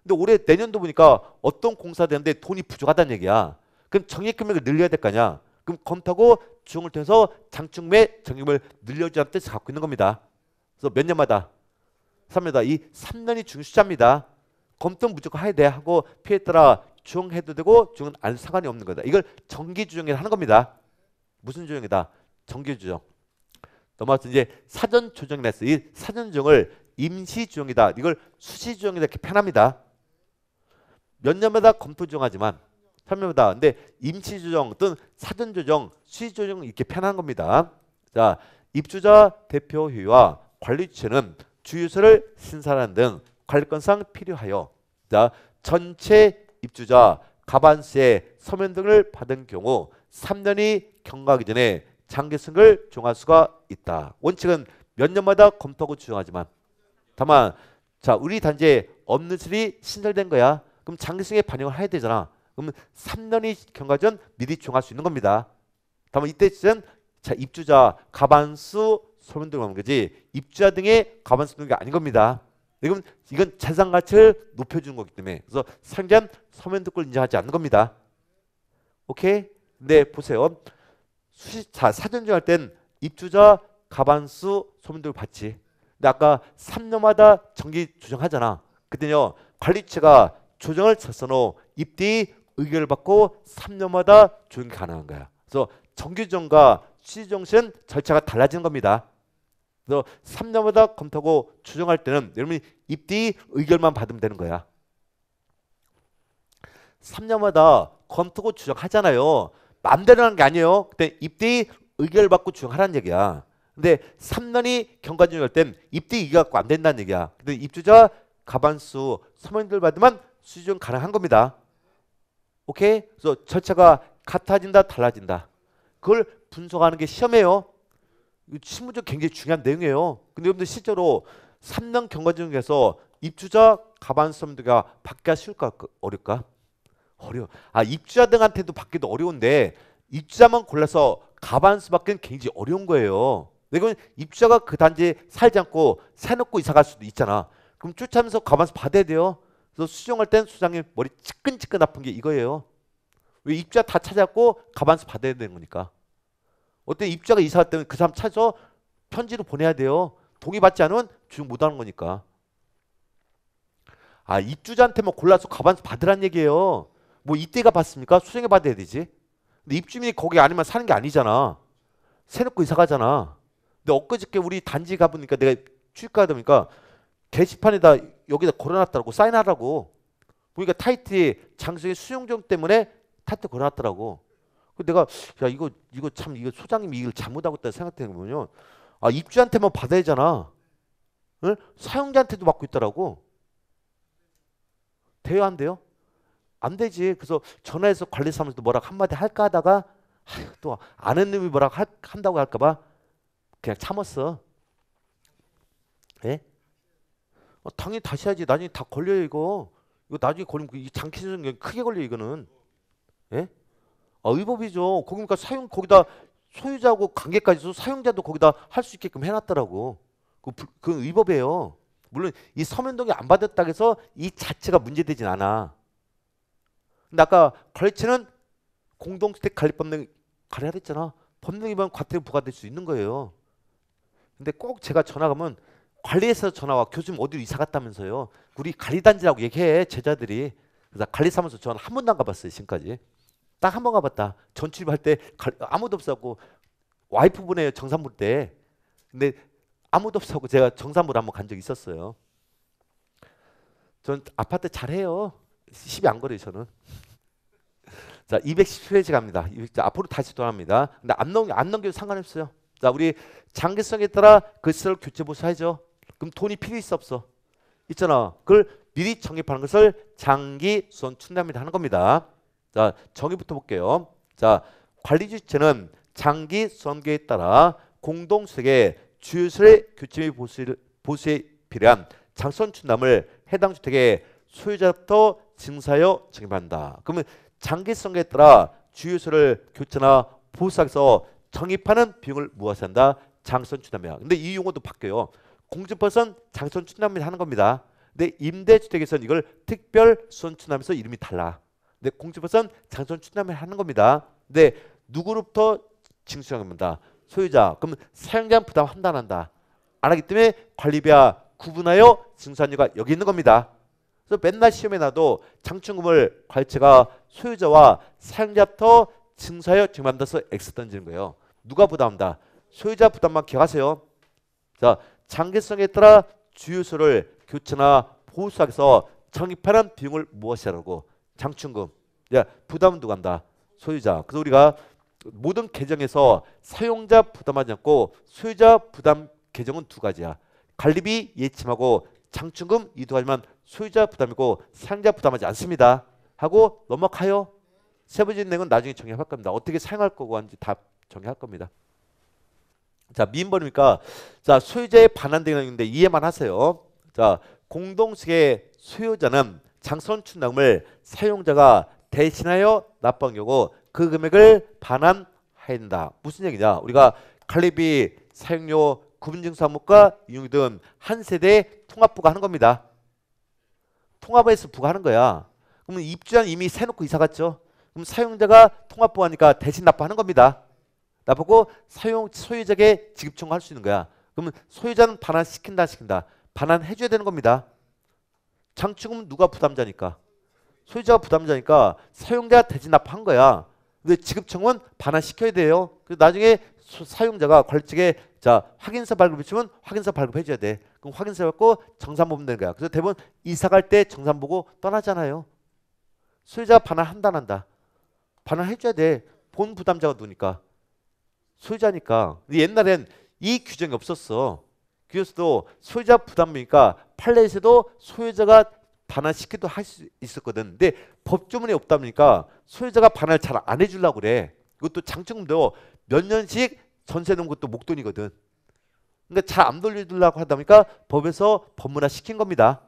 근데 올해 내년도 보니까 어떤 공사 되는데 돈이 부족하다는 얘기야. 그럼 정액 금액을 늘려야 될 거 아니야. 그럼 검토하고 중을 통해서 장충매 정액을 늘려주자는 뜻을 갖고 있는 겁니다. 그래서 몇 년마다 3년마다 이 3년이 중시자입니다. 검토 무조건 해야 돼 하고 피에 따라 중해도 되고 중은 안 상관이 없는 거다. 이걸 정기 조정이라 하는 겁니다. 무슨 조정이다? 정기 조정. 넘어서 이제 사전 조정이라 했어이 사전 조정을 임시 조정이다. 이걸 수시 조정이다 이렇게 편합니다. 몇 년마다 검토 중하지만 설명마다 근데 임시 조정 또는 사전 조정, 수시 조정 이렇게 편한 겁니다. 자, 입주자 대표회의와 관리 주체는 주유소를 신설한 등 관리권상 필요하여 자, 전체 입주자 가반세 서면 등을 받은 경우 3년이 경과하기 전에 장기승을 종할 수가 있다. 원칙은 몇 년마다 검토하고 주장하지만 다만 자 우리 단지에 없는 실이 신설된 거야. 그럼 장기성에 반영을 해야 되잖아. 그러면 3년이 경과전 미리 정할수 있는 겁니다. 다만 이때 시즌 자 입주자 가반수 소멸 등을 하는 거지 입주자 등의 가반수 등이 아닌 겁니다. 이건 네, 이건 재산 가치를 높여주는 거기 때문에 그래서 상장 서면 등을 인정하지 않는 겁니다. 오케이? 근데 보세요. 수시 자사전정할땐 입주자 가반수 소멸등을 받지. 근데 아까 3년마다 정기 조정하잖아. 그때요 관리체가 조정을 쳤어노 입대 의결 을 받고 3년마다 조정 이 가능한 거야. 그래서 정규정과 취지정신 절차가 달라지는 겁니다. 그래서 3년마다 검토하고 조정할 때는 여러분이 입대 의결만 받으면 되는 거야. 3년마다 검토고 조정하잖아요 맘대로 하는 게 아니에요. 그때 입대 의결 받고 조정하라는 얘기야. 근데 3년이 경과중이할 땐 입대 이가 안 된다는 얘기야. 근데 입주자 가반수 서명들 받으면 수준 가능한 겁니다. 오케이? 그래서 절차가 같아진다, 달라진다. 그걸 분석하는 게 시험이에요. 신분적 굉장히 중요한 내용이에요. 근데 여러분들 실제로 3년 경과 중에서 입주자 가반 수험자가 받기가 쉬울까 그 어렵까? 어려. 아 입주자 등한테도 받기도 어려운데 입주자만 골라서 가반 수밖에 굉장히 어려운 거예요. 왜냐면 입주자가 그 단지에 살지 않고 새놓고 이사갈 수도 있잖아. 그럼 쫓아면서 가반수 받아야 돼요. 그래서 수정할 땐 수장님 머리 찌끈찌끈 아픈 게 이거예요. 왜 입자 다 찾았고 가반수 받아야 되는 거니까. 어때 입자가 이사 왔다면 그 사람 찾아서 편지로 보내야 돼요. 동의받지 않으면 주용 못 하는 거니까. 아 입주자한테만 뭐 골라서 가반수 받으란 얘기예요. 뭐 이때가 받습니까? 수정해 받아야 되지. 근데 입주민이 거기 아니면 사는 게 아니잖아. 새놓고 이사 가잖아. 근데 엊그저께 우리 단지 가보니까 내가 출입하다 보니까 게시판에다 여기다 걸어놨더라고 사인하라고 보니까 타이트에 장성의 수용정 때문에 타이트 걸어놨더라고 내가 야 이거 이거 참 이거 소장님이 이걸 잘못하고 있다 생각되는거보면아 입주한테만 받아야 되잖아 응? 사용자한테도 받고 있더라고 돼요 안 돼요? 안 되지 그래서 전화해서 관리사무소도 뭐라 고 한마디 할까 하다가 아휴, 또 아는 놈이 뭐라 고 할, 한다고 할까봐 그냥 참았어 예? 네? 아, 어, 당연히 다시 하지. 나중에 다 걸려 요 이거. 이거 나중에 걸리면 장기전이 그 크게 걸려 요 이거는. 예? 아, 의법이죠 그러니까 사용 거기다 소유자하고 관계까지도 사용자도 거기다 할 수 있게끔 해놨더라고. 그, 그의법이에요 물론 이 서면동이 안 받았다 해서 이 자체가 문제되진 않아. 근데 아까 관리치는 공동주택 관리법령 가려야 됐잖아. 법령 위반 과태료 부과될 수 있는 거예요. 근데 꼭 제가 전화 가면 관리에서 전화와 교수님 어디로 이사 갔다면서요. 우리 관리단지라고 얘기해 제자들이. 그래서 관리사무소 저는 한 번도 안 가봤어요 지금까지. 딱 한 번 가봤다. 전출입할 때 아무도 없었고 와이프 분에 정산물 때. 근데 아무도 없었고 제가 정산물 한번 간적이 있었어요. 전 아파트 잘해요. 시비 안 걸어요 저는. 자 217페이지 갑니다. 200, 자, 앞으로 다시 돌아갑니다. 근데 안 넘겨 안 넘겨도 상관없어요. 자 우리 장기성에 따라 글쓰를 교체 보수하죠. 그럼 돈이 필요 있어 없어? 있잖아. 그걸 미리 정립하는 것을 장기 수선 춘납니다 하는 겁니다. 자, 정의부터 볼게요. 자, 관리 주체는 장기 수선계에 따라 공동주택의 주유세 의 교체의 보수에 필요한 장선 충납을 해당 주택의 소유자부터 증사여 정립한다 그러면 장기 수선계에 따라 주유소를 교체나 보수하에서 정립하는 비용을 무엇서 한다. 장선 충납이야 근데 이 용어도 바뀌어요. 공주법선 장촌 추남면 하는 겁니다. 근데 임대주택에서는 이걸 특별 수원 추남에서 이름이 달라. 근데 공주법선 장촌 추남면 하는 겁니다. 근데 누구로부터 징수니다 소유자. 그럼 사용자 부담 한단한다. 안 하기 때문에 관리비와 구분하여 징수한유가 여기 있는 겁니다. 그래서 맨날 시험에 나도 장충금을 관리체가 소유자와 사용자부터 증수하여 증명한다서 X 던지는 거예요. 누가 부담한다? 소유자 부담만 기억하세요. 자, 장기성에 따라 주유소를 교체나 보수하기 위해서 적립하는 비용을 무엇이라고 장충금 야 부담은 누다 소유자 그래서 우리가 모든 계정에서 사용자 부담하지 않고 소유자 부담 계정은 두 가지야 관리비 예침하고 장충금 이두하지만 소유자 부담이고 사용자 부담하지 않습니다 하고 넘어가요 세 번째 내용은 나중에 정리할 겁니다 어떻게 사용할 거고 하는지 다 정리할 겁니다 자 미인번이니까 자 소유자에 반환되는 데 이해만 하세요. 자 공동식의 소유자는 장선춘당을 사용자가 대신하여 납부한 경우 그 금액을 반환한다. 무슨 얘기냐? 우리가 칼리비 사용료 구분증사무과 이용 등한 세대 통합 부과하는 겁니다. 통합해서 부과하는 거야. 그러면 입주자는 이미 세놓고 이사 갔죠. 그럼 사용자가 통합 부하니까 대신 납부하는 겁니다. 나보고 사용 소유자에게 지급 청구할 수 있는 거야. 그러면 소유자는 반환시킨다 시킨다. 반환해 줘야 되는 겁니다. 장충은 누가 부담자니까. 소유자가 부담자니까 사용자가 대진납한 거야. 근데 지급 청구는 반환시켜야 돼요. 그 나중에 소, 사용자가 관리측에 자 확인서 발급해 주면 확인서 발급해 줘야 돼. 그럼 확인서 받고 정산 보면 되는 거야. 그래서 대부분 이사 갈 때 정산 보고 떠나잖아요. 소유자가 반환한다 한다. 반환해 줘야 돼. 본 부담자가 누니까. 소유자니까. 옛날엔 이 규정이 없었어. 그래서도 소유자 부담이니까 팔레에서도 소유자가 반환시키도 할 수 있었거든. 근데 법조문이 없다 보니까 소유자가 반환을 잘 안 해주려고 그래. 그것도 장충도 몇 년씩 전세 놓은 것도 목돈이거든. 그러니까 잘 안 돌려주려고 하다 보니까 법에서 법문화 시킨 겁니다.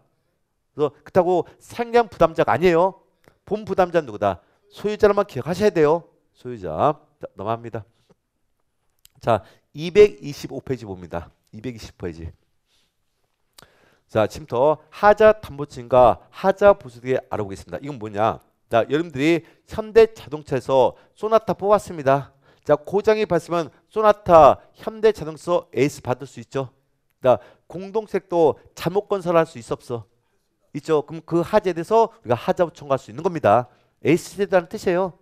그래서 그렇다고 상장 부담자가 아니에요. 본 부담자는 누구다? 소유자로만 기억하셔야 돼요. 소유자. 넘어갑니다. 자, 225페이지 봅니다. 220페이지. 자, 지금부터 하자 담보증가 하자 보수대에 알아보겠습니다. 이건 뭐냐? 자, 여러분들이 현대 자동차에서 소나타 뽑았습니다. 자, 고장이 발생하면 소나타 현대 자동차 에이스 받을 수 있죠. 자, 공동색도 잘못 건설할 수 있어 없어? 있죠. 그럼 그 하자에 대해서 우리가 하자 요청할 수 있는 겁니다. 에이스 세대라는 뜻이에요.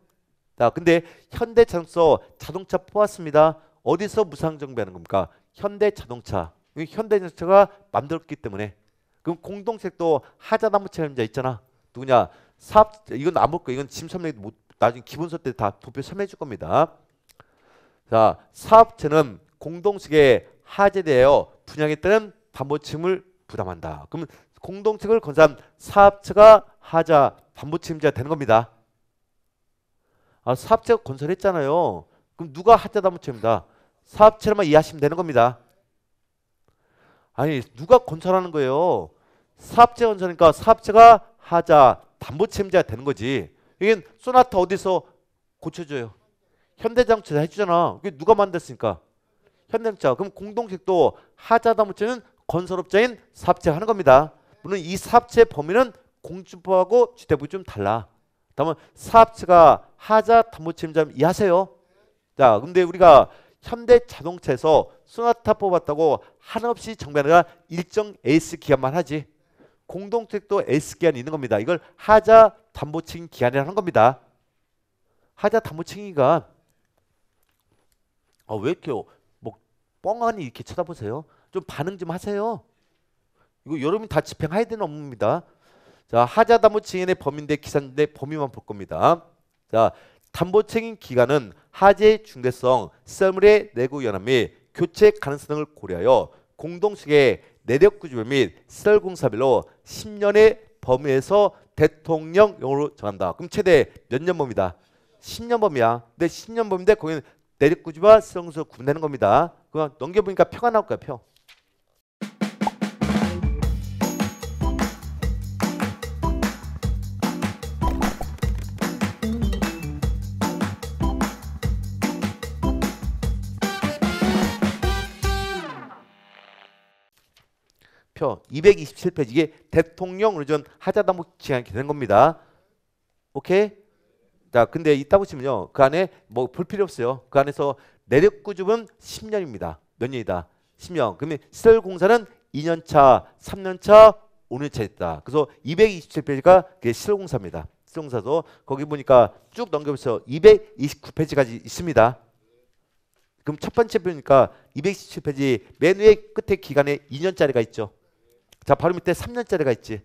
자, 근데 현대 자동차 자동차 뽑았습니다. 어디서 무상 정비하는 겁니까? 현대 자동차. 현대 자동차가 만들었기 때문에 그럼 공동체도 하자나무 체험자 있잖아. 누구냐? 사업 이건 안 볼거 이건 짐 설명 못 나중에 기본서 때 다 도표 설명해 줄 겁니다. 자, 사업체는 공동체에 하재되어 분양에 따른 담보침을 부담한다. 그러면공동체를 건사한 사업체가 하자 담보침자 되는 겁니다. 아, 사업체가 건설했잖아요. 그럼 누가 하자 담보침입니다. 사업체로만 이해하시면 되는 겁니다. 아니 누가 건설하는 거예요? 사업체 건설이니까 사업체가 하자 담보 책임자가 되는 거지. 이게 소나타 어디서 고쳐줘요? 현대자동차 해주잖아. 그게 누가 만들었으니까? 현대자동차. 그럼 공동식도 하자 담보체는 건설업자인 사업체 하는 겁니다. 물론 이사업체 범위는 공주법하고 지대부 이좀 달라. 다음은 사업체가 하자 담보 책임자 이해하세요. 자, 근데 우리가 현대 자동차에서 소나타 뽑았다고 한없이 정비하느라 일정 에이스 기간만 하지 공동택도 에이스 기한이 있는 겁니다. 이걸 하자 담보층 기한이라는 겁니다. 하자 담보층이가 아, 왜 이렇게 뭐 뻥하니 이렇게 쳐다보세요? 좀 반응 좀 하세요. 이거 여러분이 다 집행해야 되는 업무입니다. 자 하자 담보층의 범위인데 기사인데 범위만 볼 겁니다. 자 담보책임 기간은 하재의 중대성, 썰물의 내구 연합 및 교체 가능성을 고려하여 공동식의 내력 구조별 및썰 공사별로 10년의 범위에서 대통령령으로 정한다. 그럼 최대 몇년 범위다? 10년 범위야. 근데 10년 범위인데 거기는 내력 구조와 시 공사 구분되는 겁니다. 그냥 넘겨보니까 표가 나올 거야, 표. 펴 227페이지 이게 대통령 의전 하자담목 지향이 된 겁니다. 오케이? 자 근데 있다고 치면요 그 안에 뭐볼 필요 없어요. 그 안에서 내력 구조은 10년입니다. 몇 년이다? 10년. 그러면 시설 공사는 2년차, 3년차, 5년차 있다. 그래서 227페이지가 그게 시설 공사입니다. 시설 공사도 거기 보니까 쭉 넘겨서 229페이지까지 있습니다. 그럼 첫 번째 보니까 227페이지 맨 위에 끝에 기간에 2년짜리가 있죠. 자, 바로 밑에 3년짜리가 있지.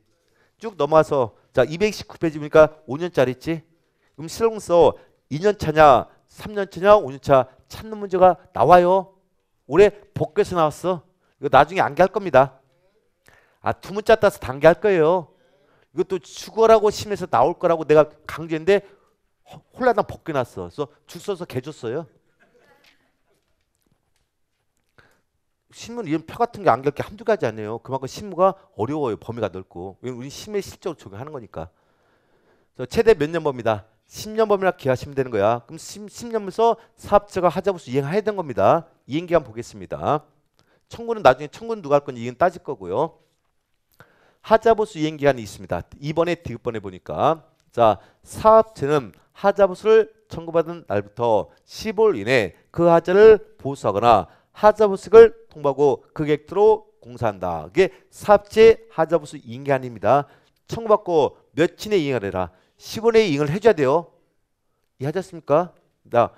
쭉 넘어와서 자, 219페이지 보니까 5년짜리 있지. 그럼 실용서 2년 차냐, 3년 차냐, 5년 차 찾는 문제가 나와요. 올해 복교에서 나왔어. 이거 나중에 안개할 겁니다. 아, 두 문자 따서 단계할 거예요. 이것도 죽어라고 심해서 나올 거라고 내가 강조했는데 혼란당 벗겨놨어. 그래서 줄 서서 개줬어요. 신문 이런 표 같은 게 안길 게 한두 가지 아니에요. 그만큼 신문가 어려워요. 범위가 넓고. 왜냐면 우리 신의 실적으로 적용하는 거니까. 그래서 최대 몇 년 범위다. 10년 범위라 기하시면 되는 거야. 그럼 10, 1년부터 사업자가 하자부수 이행해야 되는 겁니다. 이행기간 보겠습니다. 청구는 나중에 청구는 누가 할 건지 이건 따질 거고요. 하자보수 이행기간이 있습니다. 이번에 디귿번에 보니까 자 사업체는 하자보수를 청구받은 날부터 15일 이내 그 하자를 보수하거나 하자부석을 통보하고 그객트로 공사한다. 그게 삽제 하자부수 인행 아닙니다. 청받고 구 몇친에 이행을 해라. 10원에 이행을 해줘야 돼요. 이해하지 않습니까? 나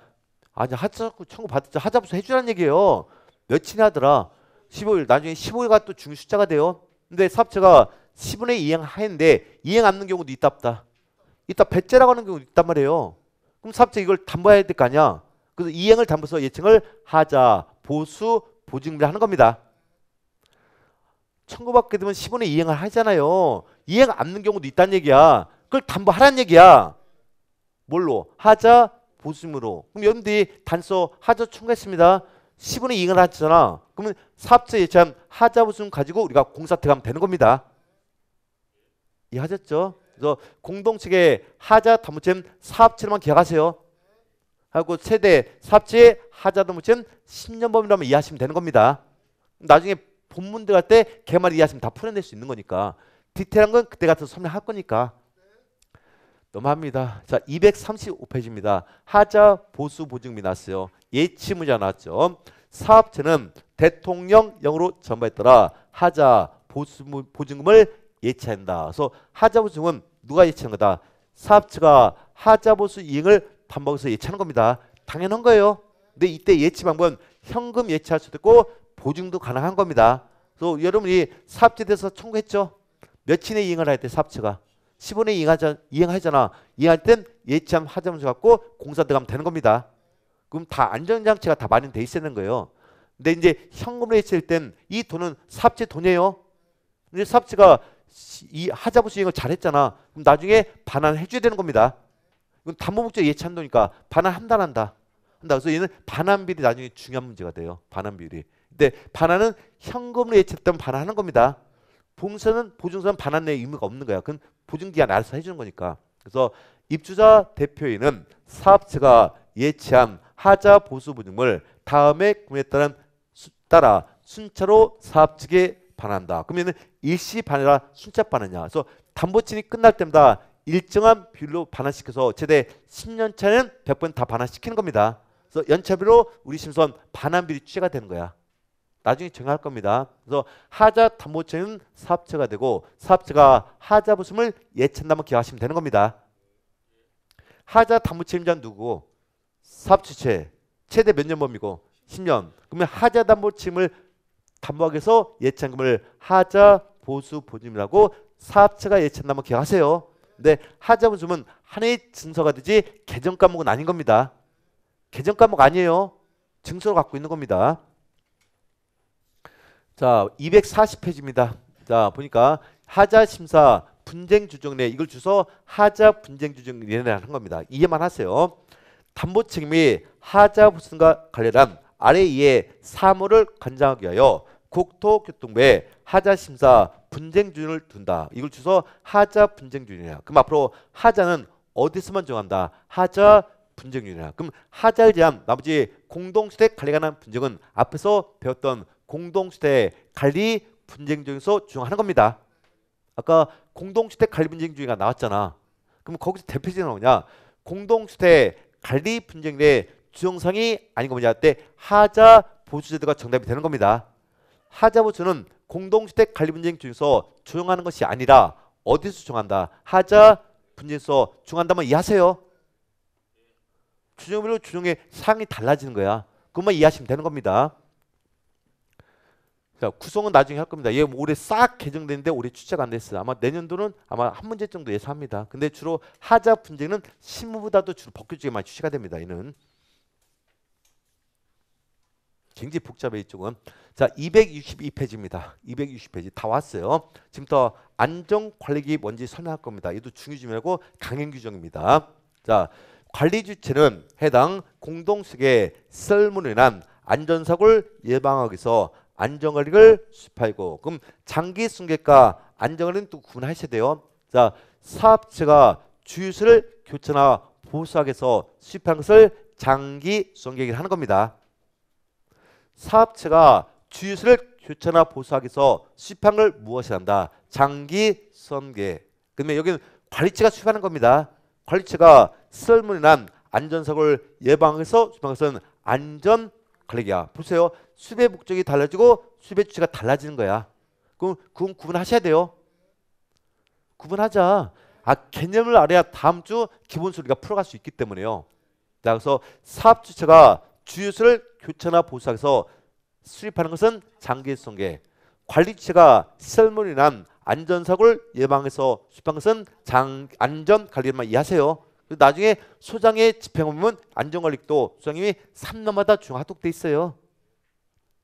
아니 하자부 청구 받았자 하자부수 해주라는 얘기예요. 몇친 하더라. 15일 나중에 15일가 또 중요 숫자가 돼요. 근데 삽제가 1 0원에 이행하는데 이행 안는 경우도 있다없다 있다 배째라고 하는 경우도 있단 말이에요. 그럼 삽제 이걸 담보해야 될거 아니야. 그래서 이행을 담보해서 예측을 하자 보수 보증을 하는 겁니다. 청구받게 되면 10원에 이행을 하잖아요. 이행 안는 경우도 있다는 얘기야. 그걸 담보하란 얘기야. 뭘로? 하자 보증으로. 그럼 여러분들이 단서 하자 청구했습니다. 10원에 이행을 하잖아. 그러면 사업자 예치 하자 보증 가지고 우리가 공사태가면 되는 겁니다. 이해하셨죠? 그래서 공동체계 하자 담보체 사업체로만 기억하세요. 하고 세대 삽지에 하자도 묻힌 1 0년범위라면 이해하시면 되는 겁니다. 나중에 본문 들어갈 때 개말 이해하시면 다 풀어낼 수 있는 거니까 디테일한 건 그때 같은 설명할 거니까 넘어갑니다. 자 235페이지입니다. 하자 보수 보증 미났어요. 예치무자 나왔죠. 사업체는 대통령령으로 전부했더라 하자 보수 보증금을 예치한다. 그래서 하자 보증은 누가 예치한 거다. 사업체가 하자 보수 이행을 밥 먹어서 예치하는 겁니다. 당연한 거예요. 근데 이때 예치 방법은 현금 예치할 수도 있고 보증도 가능한 겁니다. 또 여러분이 사업체에대해서 청구했죠. 몇인에 이행을 할 때 사업체가 10원에 이행하자, 이행하잖아. 이행할 땐 예치함 하자면서 갖고 공사 들어가면 되는 겁니다. 그럼 다 안전장치가 다 마련돼 있는 어 거예요. 근데 이제 현금으로 예치할 땐 이 돈은 사업체 돈이에요. 근데 사업체가 이 하자부 수행을 잘했잖아. 그럼 나중에 반환해 줘야 되는 겁니다. 이건 담보목적 예찬도니까 반환 한달 한다. 한다. 그래서 얘는 반환 비리 나중에 중요한 문제가 돼요. 반환 비리 근데 반환은 현금으로 예치했다면 반환하는 겁니다. 봉쇄는 보증서는 반환 내 의무가 없는 거야. 그건 보증기간 알아서 해주는 거니까. 그래서 입주자 대표인은 사업체가 예치한 하자 보수 보증을 다음에 구매에 따른 수, 따라 순차로 사업 측에 반한다. 환 그러면은 일시 반이라 순차 반환이야 그래서 담보친이 끝날 때마다 일정한 비율로 반환시켜서 최대 10년 차는 100번 다 반환시키는 겁니다. 그래서 연차별로 우리 심선 반환비율이 취가 되는 거야. 나중에 정할 겁니다. 그래서 하자 담보체는 사업체가 되고 사업체가 하자 부숨을 예찬다면 기억하시면 되는 겁니다. 하자 담보책임자는 누구고 사업체 최대 몇 년 범위고 10년 그러면 하자 담보책임을 담보하기 위해서 예찬금을 하자 보수 보증이라고 사업체가 예찬다면 기억하세요. 근데 네, 하자 분수면 하나의 증서가 되지 개정 과목은 아닌 겁니다. 개정 과목 아니에요. 증서를 갖고 있는 겁니다. 자, 240페이지입니다. 자, 보니까 하자 심사 분쟁 주정례 이걸 주서 하자 분쟁 주정례라는 겁니다. 이해만 하세요. 담보 책임이 하자 부승과 관련한 아래 이에 사물을 관장하기 위하여 국토교통부에 하자 심사 분쟁준을 둔다. 이걸 주서 하자 분쟁준이야. 그럼 앞으로 하자는 어디서만 정한다. 하자 분쟁준이야. 그럼 하자를 제한 나머지 공동주택 관리 관한 분쟁은 앞에서 배웠던 공동주택 관리 분쟁 중에서 중하는 겁니다. 아까 공동주택 관리 분쟁 중위가 나왔잖아. 그럼 거기서 대표적인 나오냐? 공동주택 관리 분쟁 의 주정상이 아닌 겁니다. 때 하자 보수제도가 정답이 되는 겁니다. 하자부 주는 공동주택 관리 분쟁 중에서 조용하는 것이 아니라 어디서 조용한다? 하자 분쟁에서 조용한다면 이해하세요. 주종별로 주종의 상이 달라지는 거야. 그것만 이해하시면 되는 겁니다. 자, 구성은 나중에 할 겁니다. 얘 올해 싹 개정되는데 올해 출제가 안 됐어요. 아마 내년도는 아마 한 문제 정도 예상합니다. 근데 주로 하자 분쟁은 신문보다도 주로 법규 쪽에 많이 출제가 됩니다. 이는 굉장히 복잡해 이쪽은. 자, 262페이지입니다. 260페이지 다 왔어요. 지금부터 안전관리기 뭔지 설명할 겁니다. 이도 중요지 말고 강행 규정입니다. 자, 관리 주체는 해당 공동 속의 썰물이란 안전사고를 예방하기 위해서 안전관리를 수립하고 그럼 장기 승객과 안전관리는 또 구분하셔야 돼요. 자, 사업체가 주유소를 교체나 보수하기 위해서 수입한 것을 장기 승객이 하는 겁니다. 사업체가 주유소를 교체나 보수하기 위해서 수입한걸 무엇이 한다? 장기 선계. 그러면 여기는 관리체가 수입하는 겁니다. 관리체가 썰물이난 안전사고를 예방해서 수입한 것은 안전 관리야. 보세요. 수입 목적이 달라지고 수입 주체가 달라지는 거야. 그럼 그건 구분하셔야 돼요. 구분하자. 아 개념을 알아야 다음 주 기본 소리가 풀어갈 수 있기 때문에요. 자, 그래서 사업 주체가 주유소를 교체나 보수해서 수입하는 것은 장기성계 관리체가 시설물이 난 안전사고를 예방해서 수입한 것은 장, 안전관리만 이해하세요. 나중에 소장의 집행보면 안전관리도 소장님이 3년마다 중 하독돼 있어요.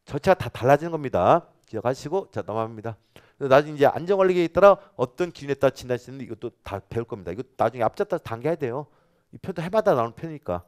절차가 다 달라지는 겁니다. 기억하시고 자 넘어갑니다. 나중에 이제 안전관리에 따라 어떤 기준에 따라 진단시는 이것도 다 배울 겁니다. 이거 나중에 앞잡다 단계해야 돼요. 이 표도 해마다 나오는 편이니까.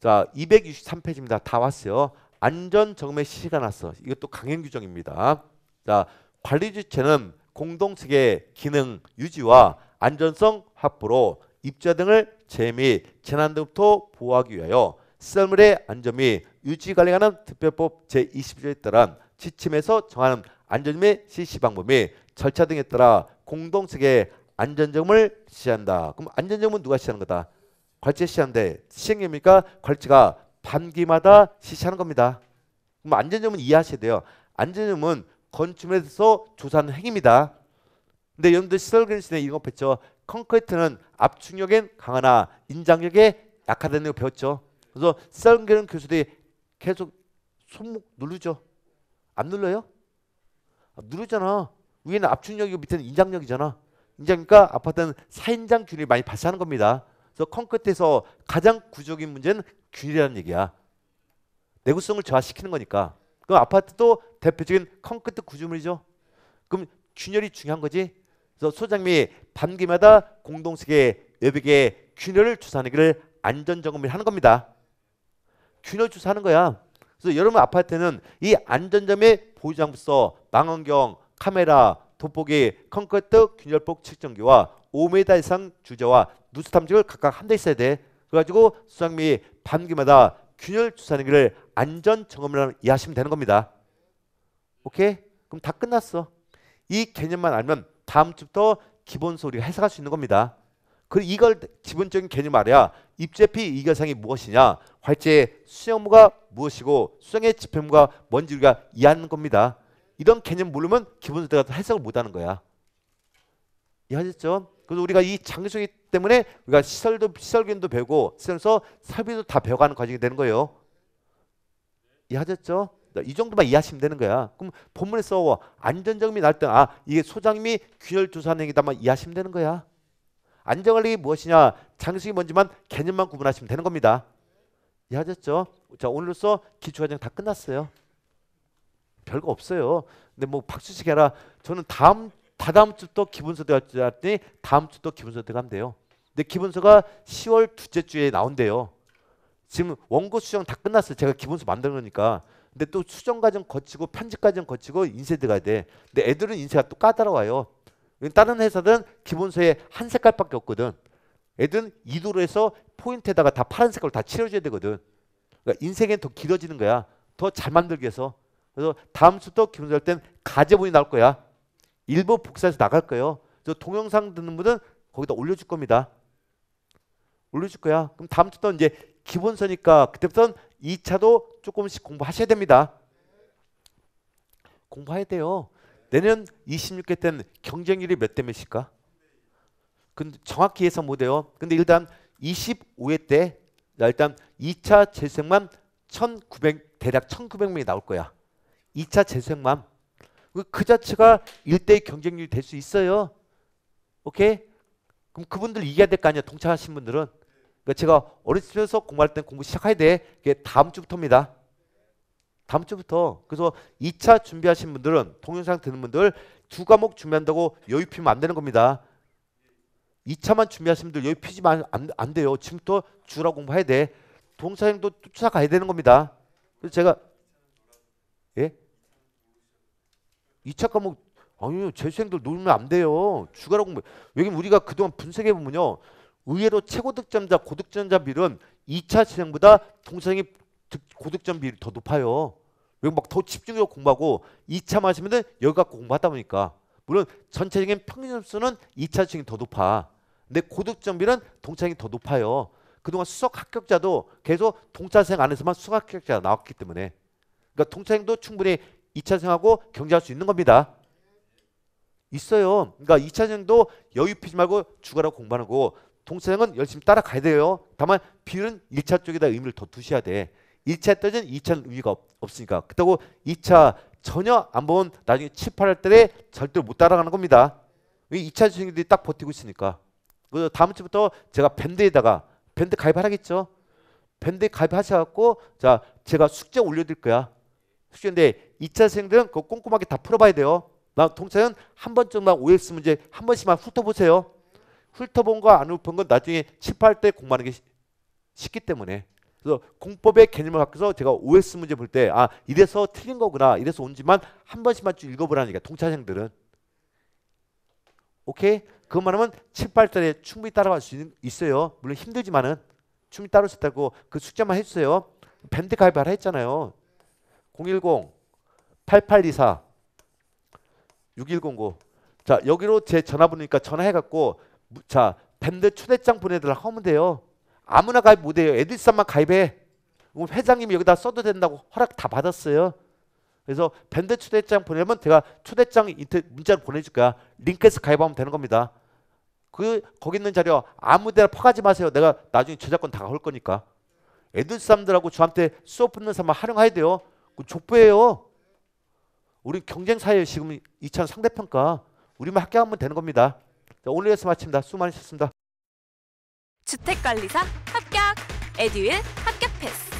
자, 263페이지입니다. 다 왔어요. 안전 정매 시가 났어. 이것도 강행 규정입니다. 자, 관리 주체는 공동체계 기능 유지와 안전성 확보로 입자 등을 재미 재난 등부터 보호하기 위하여 썰물의 안전 및 유지 관리하는 특별법 제20조에 따라 지침에서 정하는 안전 및 실시 방법 및 절차 등에 따라 공동체계 안전점을 시한다. 그럼 안전점은 누가 시하는 거다? 괄제 시한데 시행령니까 괄제가 반기마다 실시하는 겁니다. 그럼 안전점은 이해하셔야 돼요. 안전점은 건축물에 서 조사하는 행위입니다. 근데 여러분들 시설 그린에 이용했죠. 콘크리트는 압축력엔 강하나 인장력에 약하다는 걸 배웠죠. 그래서 시설 그린 교수들이 계속 손목 누르죠. 안 눌러요? 아, 누르잖아. 위에는 압축력이고 밑에는 인장력이잖아. 인장이니까 아파트는 사인장 균이 많이 발생하는 겁니다. 그래서 콘크리트에서 가장 구조적인 문제는 균이라는 얘기야. 내구성을 저하시키는 거니까. 그럼 아파트도 대표적인 콘크리트 구조물이죠. 그럼 균열이 중요한 거지. 그래서 소장님이 반기마다 공동세의 외벽에 균열을 조사하는 길을 안전점검을 하는 겁니다. 균열 조사하는 거야. 그래서 여러분 아파트는 이 안전점의 보유장부서, 망원경, 카메라, 돋보기, 콘크리트 균열폭 측정기와 5m 이상 주저와 누수 탐지를 각각 한 대 있어야 돼. 그래가지고 수상미 반기마다 균열 주사하기를 안전 점검을 이해하시면 되는 겁니다. 오케이? 그럼 다 끝났어. 이 개념만 알면 다음 주부터 기본 소리가 해석할 수 있는 겁니다. 그리고 이걸 기본적인 개념 알아야 입제피 이결상이 무엇이냐, 활제의 수형무가 무엇이고 수형의 집행무가 뭔지 우리가 이해하는 겁니다. 이런 개념 모르면 기본 소리가 해석을 못하는 거야. 이해하셨죠? 그래서 우리가 이 장기성이 때문에 우리가 시설도 시설균도 배고 시설서 설비도 다 배워가는 과정이 되는 거예요. 이해하셨죠? 네, 이 정도만 이해하시면 되는 거야. 그럼 본문에서 안전정미 날등 아 이게 소장미 균열 조사능이다만 이해하시면 되는 거야. 안전관리 무엇이냐 장기성이 뭔지만 개념만 구분하시면 되는 겁니다. 이해하셨죠? 자 오늘로써 기초 과정 다 끝났어요. 별거 없어요. 근데 뭐 박수씩 해라. 저는 다음 다다음 주또 기본서 할어갔더니 다음 주또 기본서 들어가면 돼요. 근데 기본서가 10월 둘째 주에 나온대요. 지금 원고 수정 다 끝났어요. 제가 기본서 만들으니까. 근데 또 수정 과정 거치고 편집 과정 거치고 인쇄 들어가야 돼. 근데 애들은 인쇄가 또 까다로워요. 다른 회사들은 기본서에 한 색깔밖에 없거든. 애들은 이도로 해서 포인트에다가 다 파란 색깔로 다 칠해줘야 되거든. 그러니까 인생엔 더 길어지는 거야. 더 잘만들기위 해서. 그래서 다음 주또 기본서 할 땐 가제본이 나올 거야. 일본 복사해서 나갈 거예요. 저 동영상 듣는 분은 거기다 올려줄 겁니다. 올려줄 거야. 그럼 다음 주부터 이제 기본서니까 그때부터는 2차도 조금씩 공부하셔야 됩니다. 공부해야 돼요. 내년 26개 때는 경쟁률이 몇 대 몇일까? 근데 정확히 예상 못해요. 근데 일단 25회 때 일단 2차 재생만 1,900 대략 1,900명이 나올 거야. 2차 재생만 그, 그 자체가 일대의 경쟁률이 될 수 있어요. 오케이? 그럼 그분들 이겨야 될 거 아니야. 동참하신 분들은. 그러니까 제가 어렸을 때 공부할 때 공부 시작해야 돼. 그게 다음 주부터입니다. 다음 주부터. 그래서 2차 준비하신 분들은 동영상 듣는 분들 두 과목 준비한다고 여유 피면 안 되는 겁니다. 2차만 준비하신 분들 여유 피지만 안, 안 돼요. 지금부터 주라 공부해야 돼. 동사행도 쫓아가야 되는 겁니다. 그래서 제가 예? 2차 과목 아니요 재수생들 놀면 안 돼요. 주가라고부 뭐, 왜냐면 우리가 그동안 분석해 보면요. 의외로 최고 득점자 고득점자 비율은 2차 재생보다 동생이 고득점 비율이 더 높아요. 왜 막 더 집중적으로 공부하고 2차 마시면은 여기 갖고 공부하다 보니까 물론 전체적인 평균 점수는 2차 중이 더 높아. 근데 고득점비율은 동창이 더 높아요. 그동안 수석 합격자도 계속 동차생 안에서만 수학 합격자가 나왔기 때문에 그러니까 동창도 충분히 2차 생하고 경쟁할 수 있는 겁니다. 있어요. 그러니까 2차 생도 여유 피지 말고 주가라고 공부하고 동차 전은 열심히 따라가야 돼요. 다만 비율은 1차 쪽에다 의미를 더 두셔야 돼. 1차 때는 2차는 의미가 없, 으니까 그렇다고 2차 전혀 안 본 나중에 7, 8할 때에 절대 못 따라가는 겁니다. 2차 전형들이 딱 버티고 있으니까. 그래서 다음 주부터 제가 밴드에다가 밴드 가입하라겠죠. 밴드 가입하셔갖고 자 제가 숙제 올려드릴 거야. 숙제인데 2차 생들은 그거 꼼꼼하게 다 풀어봐야 돼요. 통찰은 한 번쯤만 OX 문제 한 번씩만 훑어보세요. 훑어본 거 안 훑은 건 나중에 칩할 때 공부하는 게 쉽기 때문에 그래서 공법의 개념을 바꿔서 제가 OS 문제 볼 때 아 이래서 틀린 거구나 이래서 온지만 한 번씩만 쭉 읽어보라니까 동차생들은 오케이 그것만 하면 칩발달에 충분히 따라갈 수있 있어요 물론 힘들지만은 충분히 따라올 수 있다고 그 숙제만 해주세요 밴드 가입을 했잖아요 010 8824 6109. 자, 여기로 제 전화번호니까 전화해 갖고 자, 밴드 초대장 보내달라 하면 돼요. 아무나 가입 못 해요. 애들쌈만 가입해. 그럼 회장님이 여기다 써도 된다고 허락 다 받았어요. 그래서 밴드 초대장 보내면 제가 초대장 인터 문자로 보내줄 거야. 링크에서 가입하면 되는 겁니다. 그 거기 있는 자료 아무데나 퍼가지 마세요. 내가 나중에 저작권 다가올 거니까. 애들 사람들하고 저한테 수업 듣는 사람만 활용해야 돼요. 그 족보예요. 우리 경쟁 사회 지금 2차 상대평가 우리만 합격하면 되는 겁니다. 자, 오늘 예수 마칩니다. 수고 많으셨습니다. 주택관리사 합격, 에듀윌 합격 패스.